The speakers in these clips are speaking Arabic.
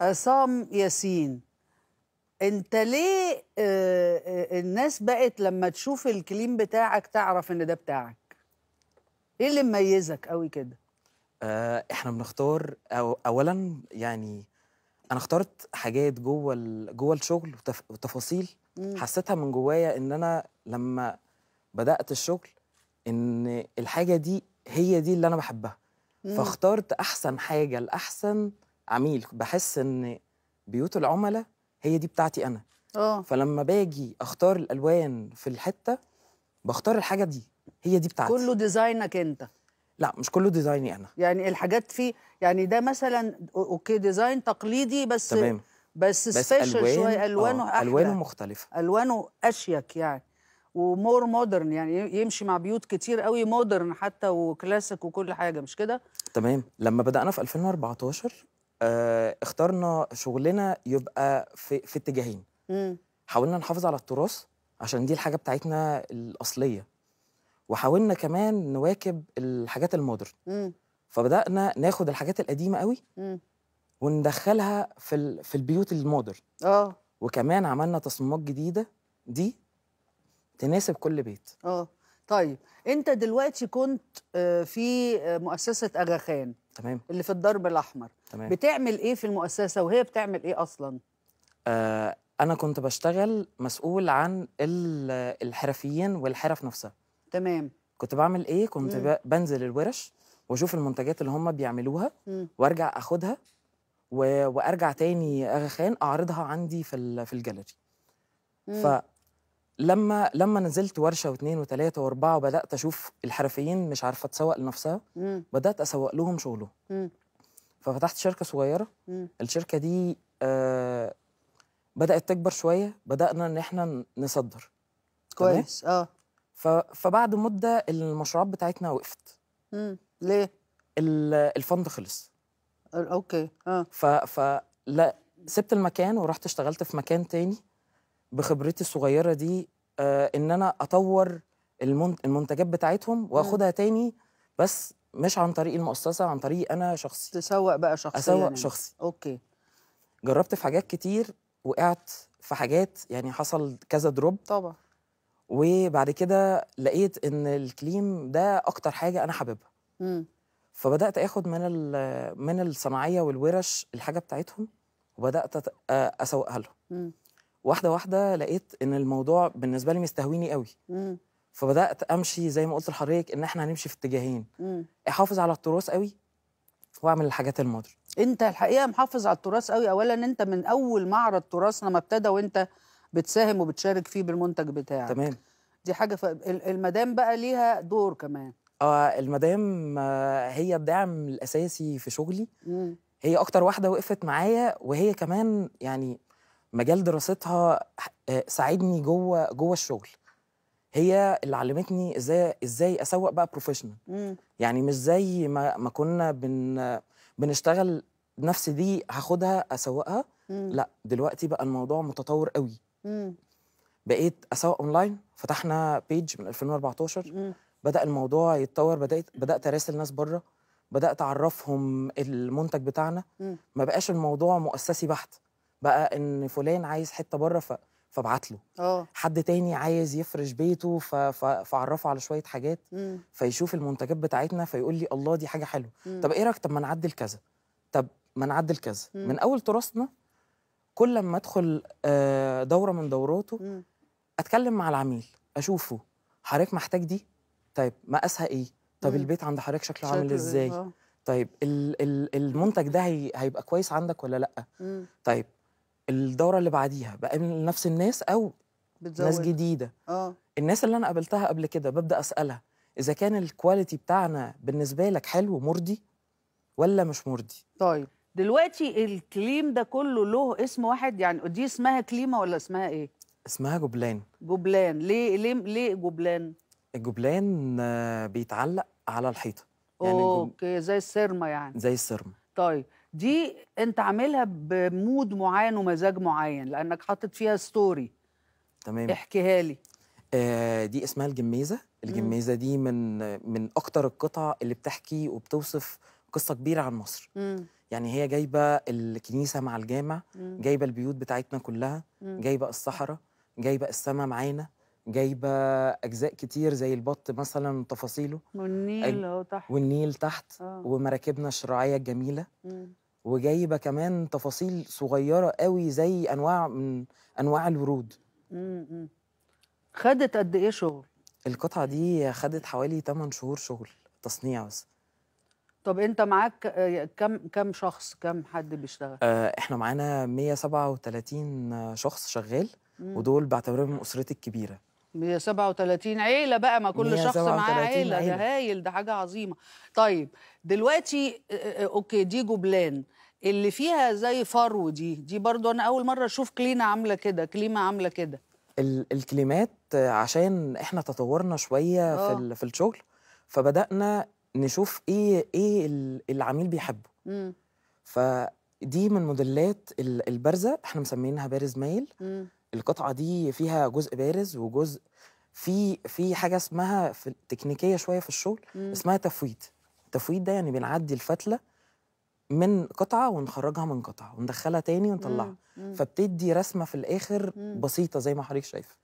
عصام ياسين انت ليه آه، آه، الناس بقت لما تشوف الكليم بتاعك تعرف ان ده بتاعك ايه اللي مميزك قوي كده آه، احنا بنختار أو اولا يعني انا اخترت حاجات جوه جوه الشغل وتفاصيل حسيتها من جوايا ان انا لما بدات الشغل ان الحاجه دي هي دي اللي انا بحبها فاخترت احسن حاجه لاحسن عميل بحس ان بيوت العملاء هي دي بتاعتي انا اه فلما باجي اختار الالوان في الحته بختار الحاجه دي هي دي بتاعتي كله ديزاينك انت لا مش كله ديزايني انا يعني الحاجات فيه يعني ده مثلا اوكي ديزاين تقليدي بس تمام بس, بس سبيشال شويه الوانه آه احلى الوانه مختلفه الوانه اشيك يعني ومور مودرن يعني يمشي مع بيوت كتير قوي مودرن حتى وكلاسيك وكل حاجه مش كده تمام لما بدانا في 2014 آه اخترنا شغلنا يبقى في, في اتجاهين مم. حاولنا نحافظ على التراث عشان دي الحاجه بتاعتنا الاصليه وحاولنا كمان نواكب الحاجات المودرن فبدانا ناخد الحاجات القديمه قوي مم. وندخلها في في البيوت المودرن اه وكمان عملنا تصميمات جديده دي تناسب كل بيت اه طيب انت دلوقتي كنت آه، في آه، مؤسسه اغا خان تمام اللي في الدرب الاحمر تمام. بتعمل ايه في المؤسسه وهي بتعمل ايه اصلا آه انا كنت بشتغل مسؤول عن الحرفيين والحرف نفسها تمام كنت بعمل ايه كنت مم. بنزل الورش واشوف المنتجات اللي هم بيعملوها مم. وارجع اخدها و... وارجع تاني اغا خان اعرضها عندي في ال... في الجاليري ف لما لما نزلت ورشه واثنين وثلاثه واربعه وبدات اشوف الحرفيين مش عارفه تسوق لنفسها مم. بدات اسوق لهم شغلهم ففتحت شركه صغيره مم. الشركه دي آه بدات تكبر شويه بدانا ان احنا نصدر كويس اه فبعد مده المشروعات بتاعتنا وقفت امم ليه الفند خلص اوكي اه ف ف لا سبت المكان ورحت اشتغلت في مكان تاني بخبرتي الصغيره دي آه ان انا اطور المنتجات بتاعتهم واخدها تاني بس مش عن طريق المؤسسه عن طريق انا شخصي تسوق بقى شخصيا يعني. اسوق يعني. شخصي اوكي جربت في حاجات كتير وقعت في حاجات يعني حصل كذا دروب طبعا وبعد كده لقيت ان الكليم ده اكتر حاجه انا حاببها فبدات اخد من من الصناعيه والورش الحاجه بتاعتهم وبدات آه، اسوقها لهم واحده واحده لقيت ان الموضوع بالنسبه لي مستهويني قوي مم. فبدات امشي زي ما قلت لحضرتك ان احنا هنمشي في اتجاهين مم. احافظ على التراث قوي واعمل الحاجات المودر انت الحقيقه محافظ على التراث قوي اولا انت من اول معرض تراثنا ما ابتدى وانت بتساهم وبتشارك فيه بالمنتج بتاعك تمام دي حاجه ف... المدام بقى ليها دور كمان اه المدام آه، هي الدعم الاساسي في شغلي مم. هي اكتر واحده وقفت معايا وهي كمان يعني مجال دراستها آه، ساعدني جوه جوه الشغل هي اللي علمتني ازاي ازاي اسوق بقى بروفيشنال يعني مش زي ما ما كنا بن بنشتغل نفس دي هاخدها اسوقها مم. لا دلوقتي بقى الموضوع متطور قوي مم. بقيت اسوق اونلاين فتحنا بيج من 2014 مم. بدا الموضوع يتطور بدات بدات اراسل ناس بره بدات اعرفهم المنتج بتاعنا مم. ما بقاش الموضوع مؤسسي بحت بقى ان فلان عايز حته بره ف... فابعت له أوه. حد تاني عايز يفرش بيته ف... ف... فعرفه على شويه حاجات مم. فيشوف المنتجات بتاعتنا فيقول لي الله دي حاجه حلوه طب ايه رايك طب ما نعدل كذا طب ما نعدل كذا مم. من اول تراثنا كل ما ادخل آه، دوره من دوراته مم. اتكلم مع العميل اشوفه حضرتك محتاج دي طيب مقاسها ايه طب مم. البيت عند حضرتك شكله عامل إيه؟ ازاي أوه. طيب ال... ال... المنتج ده هي... هيبقى كويس عندك ولا لا مم. طيب الدوره اللي بعديها بقابل نفس الناس او بتزود. ناس جديده اه الناس اللي انا قابلتها قبل كده ببدا اسالها اذا كان الكواليتي بتاعنا بالنسبه لك حلو مرضي ولا مش مرضي طيب دلوقتي الكليم ده كله له اسم واحد يعني دي اسمها كليمه ولا اسمها ايه اسمها جبلان جبلان ليه ليه ليه جبلان الجبلان بيتعلق على الحيطه يعني اوكي زي السرمه يعني زي السرمه طيب دي انت عاملها بمود معين ومزاج معين لانك حاطط فيها ستوري تمام احكيها لي آه دي اسمها الجميزه الجميزه دي من من اكتر القطع اللي بتحكي وبتوصف قصه كبيره عن مصر مم. يعني هي جايبه الكنيسه مع الجامع مم. جايبه البيوت بتاعتنا كلها مم. جايبه الصحراء جايبه السماء معانا جايبه اجزاء كتير زي البط مثلا تفاصيله والنيل أج... والنيل تحت آه. ومراكبنا الشراعيه الجميله مم. وجايبه كمان تفاصيل صغيره قوي زي انواع من انواع الورود امم خدت قد ايه شغل القطعه دي خدت حوالي 8 شهور شغل تصنيع بس طب انت معاك آه، كم كم شخص كم حد بيشتغل آه، احنا معانا 137 آه، شخص شغال ودول بعتبرهم اسرتي الكبيره 137 عيله بقى ما كل شخص معاه عيله, عيلة. ده هايل ده حاجه عظيمه طيب دلوقتي اوكي دي جبلان اللي فيها زي فرو دي دي برضو انا اول مره اشوف كلينا عامله كده كليمه عامله كده الكلمات عشان احنا تطورنا شويه أوه. في آه. في الشغل فبدانا نشوف ايه ايه العميل بيحبه مم. فدي من موديلات البارزه احنا مسمينها بارز مايل مم. القطعه دي فيها جزء بارز وجزء في في حاجه اسمها في تكنيكيه شويه في الشغل مم. اسمها تفويت تفويت ده يعني بنعدي الفتله من قطعه ونخرجها من قطعه وندخلها تاني ونطلعها فبتدي رسمه في الاخر بسيطه زي ما حضرتك شايفه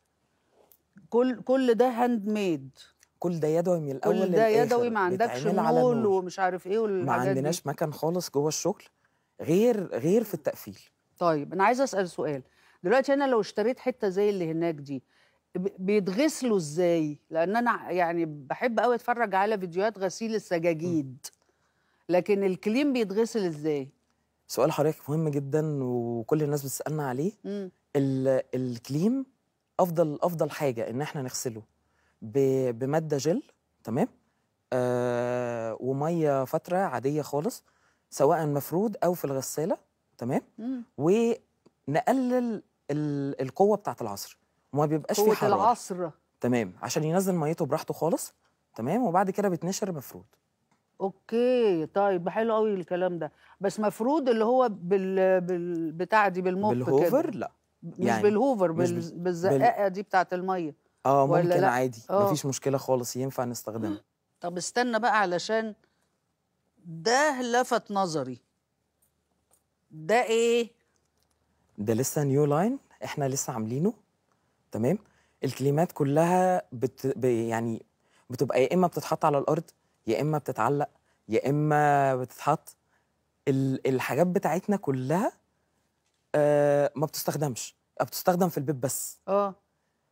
كل كل ده هاند ميد كل ده يدوي من الاول كل ده يدوي ما عندكش مول ومش عارف ايه والحاجات ما عندناش مكان خالص جوه الشغل غير غير في التقفيل طيب انا عايزه اسال سؤال دلوقتي انا لو اشتريت حته زي اللي هناك دي بيتغسلوا ازاي لان انا يعني بحب قوي اتفرج على فيديوهات غسيل السجاجيد لكن الكليم بيتغسل ازاي سؤال حضرتك مهم جدا وكل الناس بتسالنا عليه ال الكليم افضل افضل حاجه ان احنا نغسله بماده جل تمام آه وميه فتره عاديه خالص سواء مفرود او في الغساله تمام مم. ونقلل القوه بتاعه العصر وما بيبقاش قوة في حراره العصر تمام عشان ينزل ميته براحته خالص تمام وبعد كده بيتنشر مفرود اوكي طيب حلو قوي الكلام ده بس مفروض اللي هو بال, بال... بتاع دي بالموب بالهوفر كده. لا مش يعني بالهوفر مش بال... بالزقاقه بال... دي بتاعه الميه اه ممكن لا؟ عادي أوه. مفيش مشكله خالص ينفع نستخدمها طب استنى بقى علشان ده لفت نظري ده ايه ده لسه نيو لاين احنا لسه عاملينه تمام الكلمات كلها بت... ب... يعني بتبقى يا اما بتتحط على الارض يا اما بتتعلق يا اما بتتحط الحاجات بتاعتنا كلها آه، ما بتستخدمش آه، بتستخدم في البيت بس اه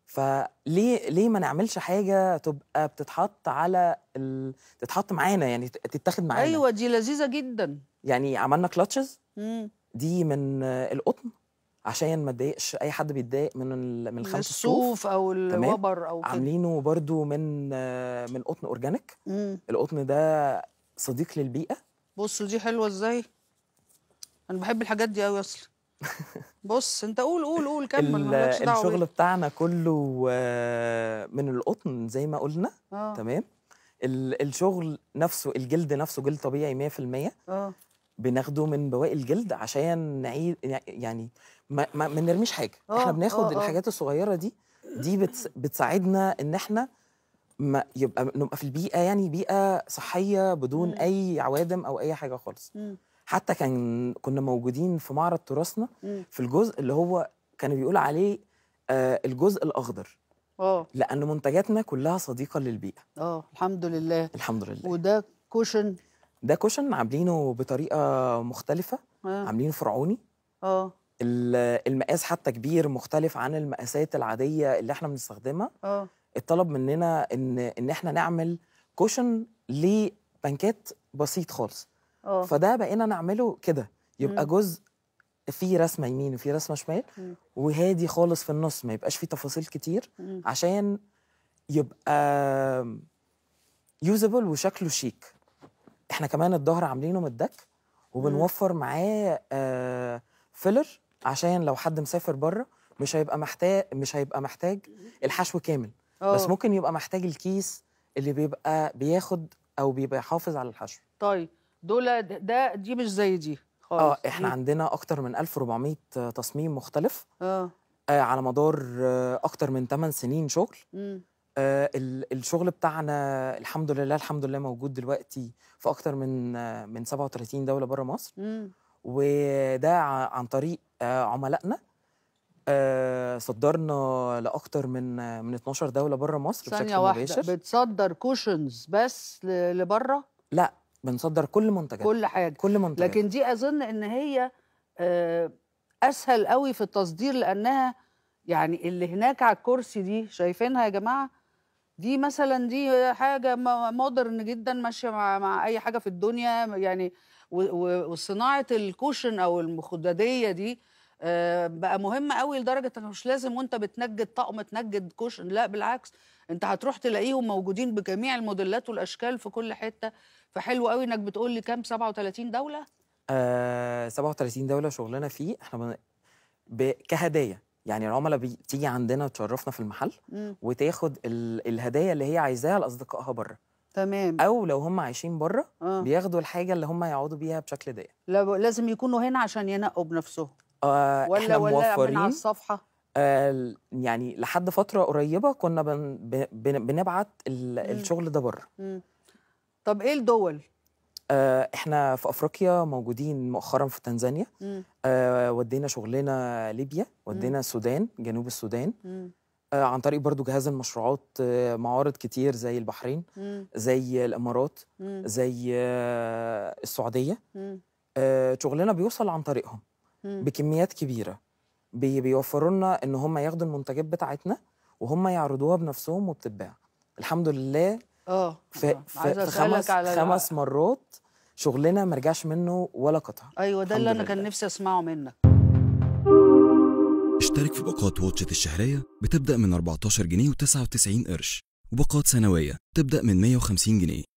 فليه ليه ما نعملش حاجه تبقى بتتحط على ال... تتحط معانا يعني تتاخد معانا ايوه دي لذيذه جدا يعني عملنا كلاتشز دي من القطن عشان ما تضايقش اي حد بيتضايق من من الخمس الصوف او الوبر او كده عاملينه برضو من من قطن اورجانيك القطن ده صديق للبيئه بصوا دي حلوه ازاي انا بحب الحاجات دي قوي اصلا بص انت قول قول قول كمل الشغل بتاعنا كله آه، من القطن زي ما قلنا آه. تمام الشغل نفسه الجلد نفسه جلد طبيعي 100% اه بناخده من بواقي الجلد عشان نعيد يعني ما, ما, ما نرميش حاجه آه، احنا بناخد أوه. آه. الحاجات الصغيره دي دي بتس بتساعدنا ان احنا ما يبقى نبقى في البيئه يعني بيئه صحيه بدون مم. اي عوادم او اي حاجه خالص حتى كان كنا موجودين في معرض تراثنا في الجزء اللي هو كانوا بيقولوا عليه آه الجزء الاخضر اه لان منتجاتنا كلها صديقه للبيئه اه الحمد لله الحمد لله وده كوشن ده كوشن عاملينه بطريقه مختلفه آه. عاملينه فرعوني اه المقاس حتى كبير مختلف عن المقاسات العاديه اللي احنا بنستخدمها اه اتطلب مننا ان ان احنا نعمل كوشن لبنكات بسيط خالص اه فده بقينا نعمله كده يبقى مم. جزء في رسمه يمين وفي رسمه شمال وهادي خالص في النص ما يبقاش فيه تفاصيل كتير مم. عشان يبقى يوزبل وشكله شيك احنا كمان الظهر عاملينه مدك وبنوفر معاه فيلر آه، عشان لو حد مسافر بره مش هيبقى محتاج مش هيبقى محتاج الحشو كامل أوه. بس اه. ممكن يبقى محتاج الكيس اللي بيبقى بياخد او بيبقى يحافظ على الحشو طيب دول ده دي مش زي دي خالص اه احنا دي. عندنا اكتر من 1400 تصميم مختلف اه, آه على مدار آه اكتر من 8 سنين شغل آه الشغل بتاعنا الحمد لله الحمد لله موجود دلوقتي في اكتر من آه من 37 دوله بره مصر م. وده عن طريق آه، عملائنا آه، صدرنا لاكثر من من 12 دوله بره مصر بشكل واحدة. مباشر بتصدر كوشنز بس لبره لا بنصدر كل منتجات كل حاجه كل منتجات لكن دي اظن ان هي آه، اسهل قوي في التصدير لانها يعني اللي هناك على الكرسي دي شايفينها يا جماعه دي مثلا دي حاجه مودرن جدا ماشيه مع, مع اي حاجه في الدنيا يعني وصناعه الكوشن او المخدديه دي آه، بقى مهم قوي لدرجه انك مش لازم وانت بتنجد طقم تنجد كوشن لا بالعكس انت هتروح تلاقيهم موجودين بجميع الموديلات والاشكال في كل حته فحلو قوي انك بتقول لي كام 37 دوله آه 37 دوله شغلنا فيه احنا ب... كهدايا يعني العملاء بتيجي عندنا تشرفنا في المحل م. وتاخد ال... الهدايا اللي هي عايزاها لاصدقائها بره تمام او لو هم عايشين بره آه. بياخدوا الحاجه اللي هم يقعدوا بيها بشكل دايم لازم يكونوا هنا عشان ينقوا بنفسهم آه، ولا احنا ولا موفرين على الصفحه آه يعني لحد فتره قريبه كنا بن بن بنبعت الشغل ده بره طب ايه الدول آه احنا في افريقيا موجودين مؤخرا في تنزانيا آه ودينا شغلنا ليبيا ودينا السودان جنوب السودان آه عن طريق برضو جهاز المشروعات آه معارض كتير زي البحرين مم. زي الامارات مم. زي آه السعوديه آه شغلنا بيوصل عن طريقهم بكميات كبيره بي بيوفروا لنا ان هم ياخدوا المنتجات بتاعتنا وهم يعرضوها بنفسهم وبتتباع الحمد لله اه في, آه. في خمس على خمس مرات شغلنا ما رجعش منه ولا قطعه ايوه ده اللي انا كان نفسي اسمعه منك اشترك في باقات واتشت الشهريه بتبدا من 14 جنيه و99 قرش وباقات سنويه تبدا من 150 جنيه